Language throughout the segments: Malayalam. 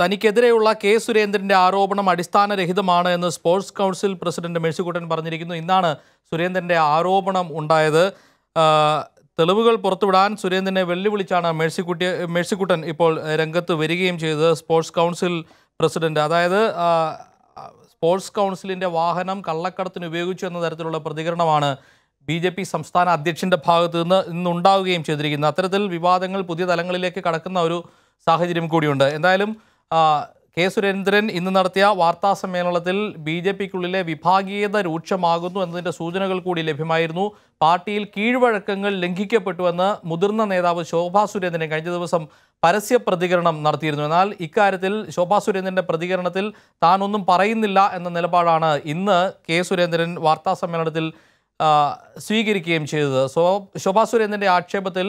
തനിക്കെതിരെയുള്ള കെ സുരേന്ദ്രന്റെ ആരോപണം അടിസ്ഥാനരഹിതമാണ് എന്ന് സ്പോർട്സ് കൗൺസിൽ പ്രസിഡന്റ് മേഴ്സിക്കുട്ടൻ പറഞ്ഞിരിക്കുന്നു ഇന്നാണ് സുരേന്ദ്രന്റെ ആരോപണം ഉണ്ടായത് തെളിവുകൾ പുറത്തുവിടാൻ സുരേന്ദ്രനെ വെല്ലുവിളിച്ചാണ് മേഴ്സിക്കുട്ടി മേഴ്സിക്കുട്ടൻ ഇപ്പോൾ രംഗത്ത് വരികയും ചെയ്തത് സ്പോർട്സ് കൗൺസിൽ പ്രസിഡന്റ് അതായത് സ്പോർട്സ് കൗൺസിലിന്റെ വാഹനം കള്ളക്കടത്തിന് ഉപയോഗിച്ചു എന്ന തരത്തിലുള്ള പ്രതികരണമാണ് ബി ജെ പി സംസ്ഥാന അധ്യക്ഷൻ്റെ ഭാഗത്ത് നിന്ന് ഇന്നുണ്ടാവുകയും ചെയ്തിരിക്കുന്നത് അത്തരത്തിൽ വിവാദങ്ങൾ പുതിയ തലങ്ങളിലേക്ക് കടക്കുന്ന ഒരു സാഹചര്യം കൂടിയുണ്ട് എന്തായാലും കെ സുരേന്ദ്രൻ ഇന്ന് നടത്തിയ വാർത്താ സമ്മേളനത്തിൽ ബി ജെ പിക്കുള്ളിലെ വിഭാഗീയത രൂക്ഷമാകുന്നു എന്നതിൻ്റെ സൂചനകൾ കൂടി ലഭ്യമായിരുന്നു പാർട്ടിയിൽ കീഴ്വഴക്കങ്ങൾ ലംഘിക്കപ്പെട്ടുവെന്ന് മുതിർന്ന നേതാവ് ശോഭാ സുരേന്ദ്രൻ കഴിഞ്ഞ ദിവസം പരസ്യ പ്രതികരണം നടത്തിയിരുന്നു എന്നാൽ ഇക്കാര്യത്തിൽ ശോഭാ സുരേന്ദ്രൻ്റെ പ്രതികരണത്തിൽ താനൊന്നും പറയുന്നില്ല എന്ന നിലപാടാണ് ഇന്ന് കെ സുരേന്ദ്രൻ വാർത്താ സമ്മേളനത്തിൽ സ്വീകരിക്കുകയും ചെയ്തത് സോ ശോഭാ സുരേന്ദ്രൻ്റെ ആക്ഷേപത്തിൽ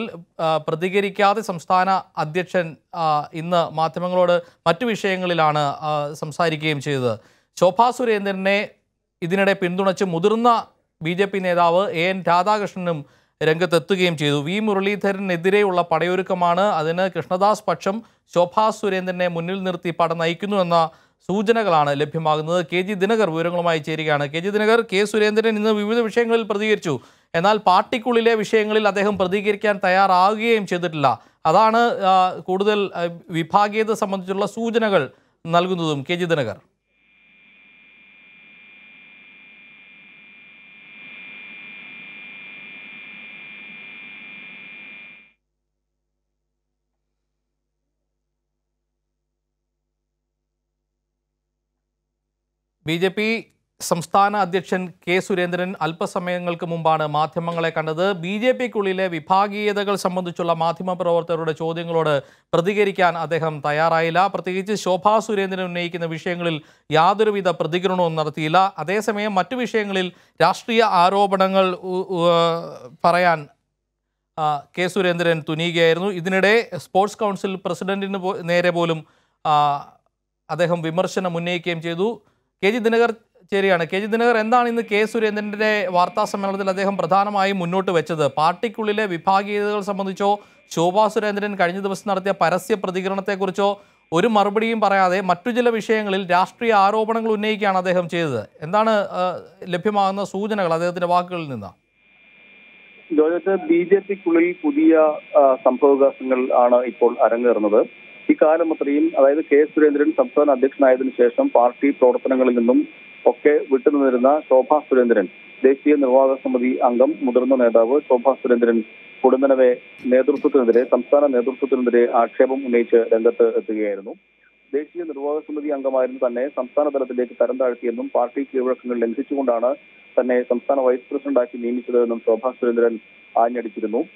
പ്രതികരിക്കാതെ സംസ്ഥാന അധ്യക്ഷൻ ഇന്ന് മാധ്യമങ്ങളോട് മറ്റു വിഷയങ്ങളിലാണ് സംസാരിക്കുകയും ചെയ്തത് ശോഭാ സുരേന്ദ്രനെ ഇതിനിടെ പിന്തുണച്ച് മുതിർന്ന ബി ജെ പി നേതാവ് എ എൻ രാധാകൃഷ്ണനും രംഗത്തെത്തുകയും ചെയ്തു വി മുരളീധരനെതിരെയുള്ള പടയൊരുക്കമാണ് അതിന് കൃഷ്ണദാസ് പക്ഷം ശോഭാ സുരേന്ദ്രനെ മുന്നിൽ നിർത്തി പട നയിക്കുന്നുവെന്ന സൂചനകളാണ് ലഭ്യമാകുന്നത് കെ ജി ദിനകർ വിവരങ്ങളുമായി ചേരുകയാണ് K G Dinakar K Surendran ഇന്ന് വിവിധ വിഷയങ്ങളിൽ പ്രതികരിച്ചു എന്നാൽ പാർട്ടിക്കുള്ളിലെ വിഷയങ്ങളിൽ അദ്ദേഹം പ്രതികരിക്കാൻ തയ്യാറാകുകയും ചെയ്തിട്ടില്ല അതാണ് കൂടുതൽ വിഭാഗീയത സംബന്ധിച്ചുള്ള സൂചനകൾ നൽകുന്നതും K G Dinakar B J P സംസ്ഥാന അധ്യക്ഷൻ കെ സുരേന്ദ്രൻ അല്പസമയങ്ങൾക്ക് മുമ്പാണ് മാധ്യമങ്ങളെ കണ്ടത് ബി ജെ പിക്കുള്ളിലെ വിഭാഗീയതകൾ സംബന്ധിച്ചുള്ള മാധ്യമപ്രവർത്തകരുടെ ചോദ്യങ്ങളോട് പ്രതികരിക്കാൻ അദ്ദേഹം തയ്യാറായില്ല പ്രത്യേകിച്ച് ശോഭാ സുരേന്ദ്രൻ ഉന്നയിക്കുന്ന വിഷയങ്ങളിൽ യാതൊരുവിധ പ്രതികരണവും നടത്തിയില്ല അതേസമയം മറ്റു വിഷയങ്ങളിൽ രാഷ്ട്രീയ ആരോപണങ്ങൾ പറയാൻ കെ സുരേന്ദ്രൻ തുനിയുകയായിരുന്നു ഇതിനിടെ സ്പോർട്സ് കൗൺസിൽ പ്രസിഡന്റിന് നേരെ പോലും അദ്ദേഹം വിമർശനം ഉന്നയിക്കുകയും ചെയ്തു കെ ജി ദിനകർ ശരിയാണ് കെ ജി ദിനകർ എന്താണ് ഇന്ന് കെ സുരേന്ദ്രൻ്റെ വാർത്താ സമ്മേളനത്തിൽ അദ്ദേഹം പ്രധാനമായും മുന്നോട്ട് വെച്ചത് പാർട്ടിക്കുള്ളിലെ വിഭാഗീയതകൾ സംബന്ധിച്ചോ ശോഭാ സുരേന്ദ്രൻ കഴിഞ്ഞ ദിവസം നടത്തിയ പരസ്യ പ്രതികരണത്തെക്കുറിച്ചോ ഒരു മറുപടിയും പറയാതെ മറ്റു ചില വിഷയങ്ങളിൽ രാഷ്ട്രീയ ആരോപണങ്ങൾ ഉന്നയിക്കുകയാണ് അദ്ദേഹം ചെയ്തത് എന്താണ് ലഭ്യമാകുന്ന സൂചനകൾ അദ്ദേഹത്തിന്റെ വാക്കുകളിൽ നിന്ന് ലോകത്ത് ബി ജെ പിക്കുള്ളിൽ പുതിയ സംഭവവികാസങ്ങൾ ആണ് ഇപ്പോൾ അരങ്ങേറുന്നത് ഇക്കാലം അത്രയും അതായത് കെ സുരേന്ദ്രൻ സംസ്ഥാന അധ്യക്ഷനായതിനു ശേഷം പാർട്ടി പ്രവർത്തനങ്ങളിൽ നിന്നും ഒക്കെ വിട്ടുനിന്നിരുന്ന ശോഭാ സുരേന്ദ്രൻ ദേശീയ നിർവാഹക സമിതി അംഗം മുതിർന്ന നേതാവ് ശോഭാ സുരേന്ദ്രൻ കുടുംബനവെ നേതൃത്വത്തിനെതിരെ സംസ്ഥാന നേതൃത്വത്തിനെതിരെ ആക്ഷേപം ഉന്നയിച്ച് രംഗത്ത് എത്തുകയായിരുന്നു ദേശീയ നിർവാഹക സമിതി അംഗമായിരുന്നു തന്നെ സംസ്ഥാന തലത്തിലേക്ക് തരം താഴ്ത്തിയെന്നും പാർട്ടി കീഴ്വഴക്കങ്ങൾ ലംഘിച്ചുകൊണ്ടാണ് തന്നെ സംസ്ഥാന വൈസ് പ്രസിഡന്റാക്കി നിയമിച്ചതെന്നും ശോഭാ സുരേന്ദ്രൻ ആഞ്ഞടിച്ചിരുന്നു